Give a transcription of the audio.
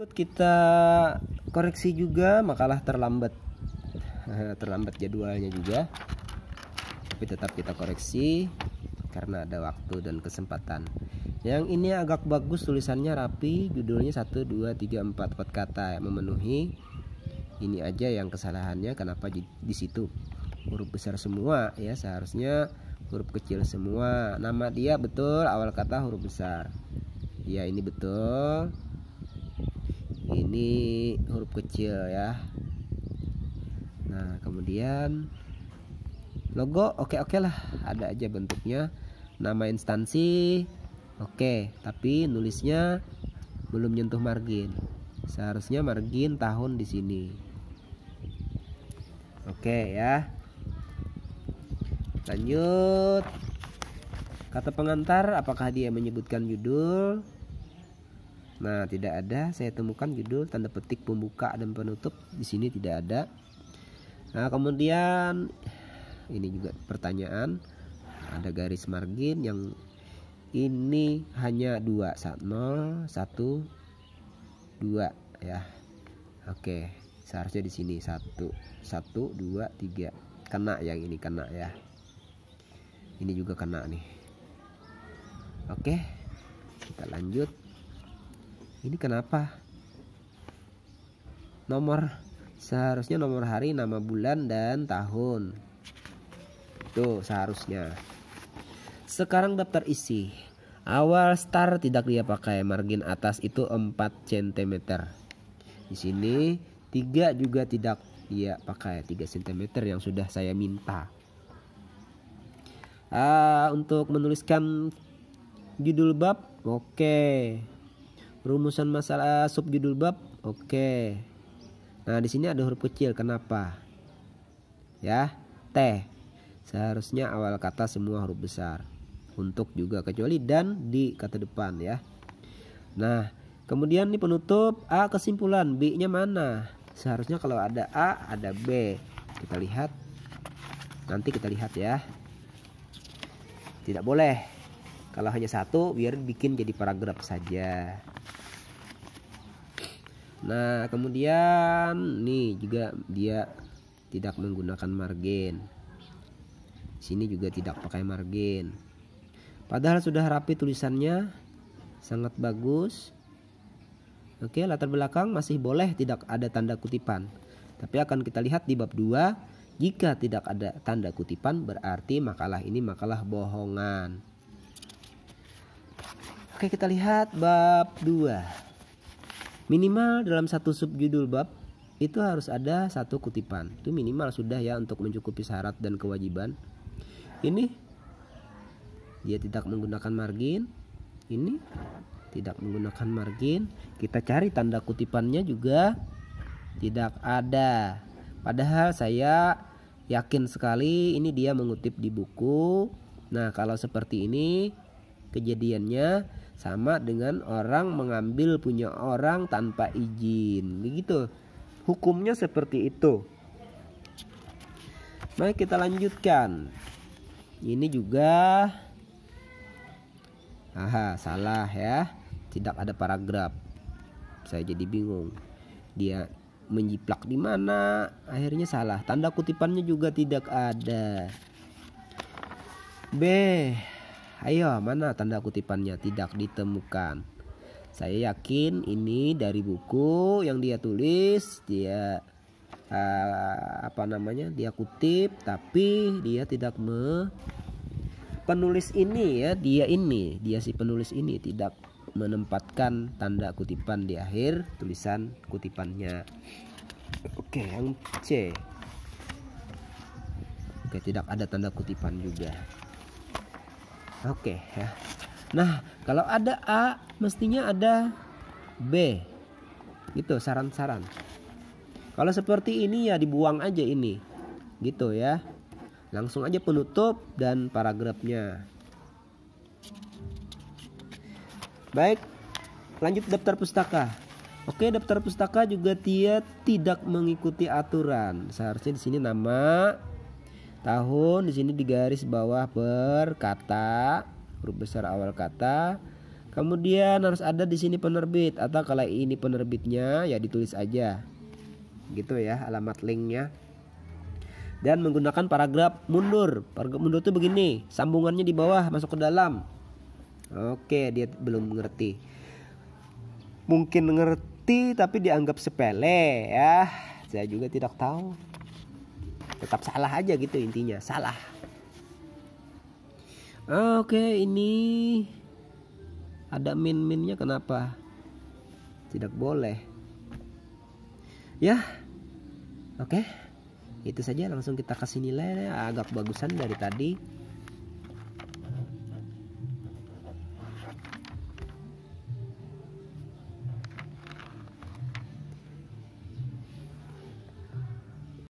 Ikut kita koreksi juga makalah terlambat terlambat jadwalnya juga tapi tetap kita koreksi karena ada waktu dan kesempatan yang ini agak bagus tulisannya rapi judulnya 1 2 3 4 4 kata ya, memenuhi ini aja yang kesalahannya kenapa di situ huruf besar semua ya seharusnya huruf kecil semua nama dia betul awal kata huruf besar ya ini betul ini huruf kecil ya nah kemudian logo oke okay, oke okay lah ada aja bentuknya nama instansi oke okay, tapi nulisnya belum nyentuh margin seharusnya margin tahun di sini oke okay, ya lanjut kata pengantar apakah dia menyebutkan judul Nah, tidak ada. Saya temukan judul tanda petik pembuka dan penutup di sini tidak ada. Nah, kemudian ini juga pertanyaan. Ada garis margin yang ini hanya 2 0 1 2 ya. Oke, seharusnya di sini 1 1 2 3. Kena yang ini kena ya. Ini juga kena nih. Oke. Kita lanjut ini kenapa nomor seharusnya nomor hari nama bulan dan tahun tuh seharusnya sekarang daftar isi awal star tidak dia pakai margin atas itu 4 cm di sini tiga juga tidak dia pakai 3 cm yang sudah saya minta uh, untuk menuliskan judul bab oke okay rumusan masalah subjudul bab oke nah di sini ada huruf kecil kenapa ya t seharusnya awal kata semua huruf besar untuk juga kecuali dan di kata depan ya nah kemudian ini penutup a kesimpulan b nya mana seharusnya kalau ada a ada b kita lihat nanti kita lihat ya tidak boleh kalau hanya satu biar bikin jadi paragraf saja Nah, kemudian nih juga dia tidak menggunakan margin. Sini juga tidak pakai margin. Padahal sudah rapi tulisannya, sangat bagus. Oke, latar belakang masih boleh tidak ada tanda kutipan. Tapi akan kita lihat di bab 2, jika tidak ada tanda kutipan berarti makalah ini makalah bohongan. Oke, kita lihat bab 2. Minimal dalam satu subjudul bab itu harus ada satu kutipan. Itu minimal sudah ya untuk mencukupi syarat dan kewajiban. Ini dia tidak menggunakan margin. Ini tidak menggunakan margin. Kita cari tanda kutipannya juga tidak ada. Padahal saya yakin sekali ini dia mengutip di buku. Nah, kalau seperti ini kejadiannya sama dengan orang mengambil punya orang tanpa izin begitu hukumnya seperti itu mari kita lanjutkan ini juga aha salah ya tidak ada paragraf saya jadi bingung dia menjiplak di mana akhirnya salah tanda kutipannya juga tidak ada B Ayo, mana tanda kutipannya tidak ditemukan. Saya yakin ini dari buku yang dia tulis, dia uh, apa namanya? Dia kutip tapi dia tidak me penulis ini ya, dia ini, dia si penulis ini tidak menempatkan tanda kutipan di akhir tulisan kutipannya. Oke, yang C. Oke, tidak ada tanda kutipan juga. Oke okay, ya. Nah, kalau ada A mestinya ada B. Gitu saran-saran. Kalau seperti ini ya dibuang aja ini. Gitu ya. Langsung aja penutup dan paragrafnya. Baik, lanjut daftar pustaka. Oke, daftar pustaka juga dia tidak mengikuti aturan. Seharusnya di sini nama Tahun di sini di garis bawah berkata huruf besar awal kata. Kemudian harus ada di sini penerbit atau kalau ini penerbitnya ya ditulis aja. Gitu ya alamat linknya. Dan menggunakan paragraf mundur. Paragraf mundur itu begini, sambungannya di bawah masuk ke dalam. Oke, dia belum mengerti. Mungkin ngerti tapi dianggap sepele ya. Saya juga tidak tahu tetap salah aja gitu intinya salah oke ini ada min-minnya kenapa tidak boleh ya oke itu saja langsung kita kasih nilai agak bagusan dari tadi